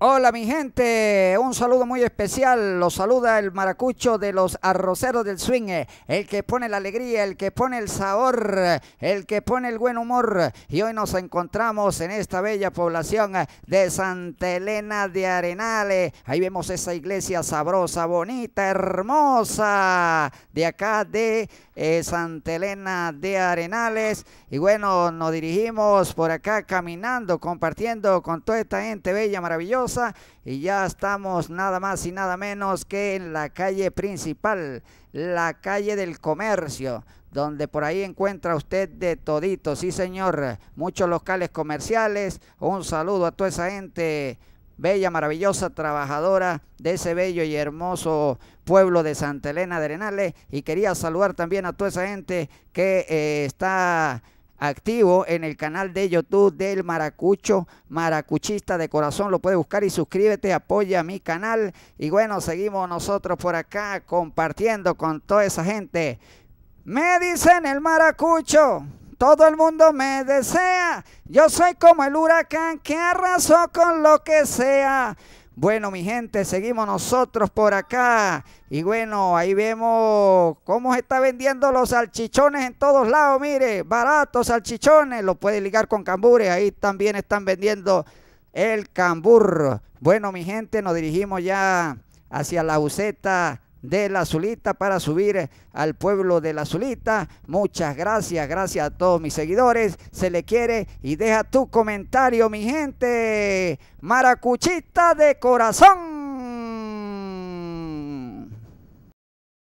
Hola mi gente, un saludo muy especial, los saluda el maracucho de los arroceros del swing, el que pone la alegría, el que pone el sabor, el que pone el buen humor. Y hoy nos encontramos en esta bella población de Santa Elena de Arenales. Ahí vemos esa iglesia sabrosa, bonita, hermosa, de acá de eh, Santa Elena de Arenales. Y bueno, nos dirigimos por acá caminando, compartiendo con toda esta gente bella, maravillosa y ya estamos nada más y nada menos que en la calle principal, la calle del comercio donde por ahí encuentra usted de todito, sí señor, muchos locales comerciales, un saludo a toda esa gente bella, maravillosa, trabajadora de ese bello y hermoso pueblo de Santa Elena de Arenales y quería saludar también a toda esa gente que eh, está activo en el canal de YouTube del Maracucho, Maracuchista de Corazón. Lo puedes buscar y suscríbete, apoya mi canal. Y bueno, seguimos nosotros por acá compartiendo con toda esa gente. Me dicen el Maracucho. Todo el mundo me desea, yo soy como el huracán que arrasó con lo que sea. Bueno, mi gente, seguimos nosotros por acá. Y bueno, ahí vemos cómo se está vendiendo los salchichones en todos lados. Mire, baratos salchichones. Lo puede ligar con cambures. Ahí también están vendiendo el cambur. Bueno, mi gente, nos dirigimos ya hacia la buceta de la Zulita para subir eh, al pueblo de la Zulita. Muchas gracias, gracias a todos mis seguidores. Se le quiere y deja tu comentario, mi gente. Maracuchita de corazón.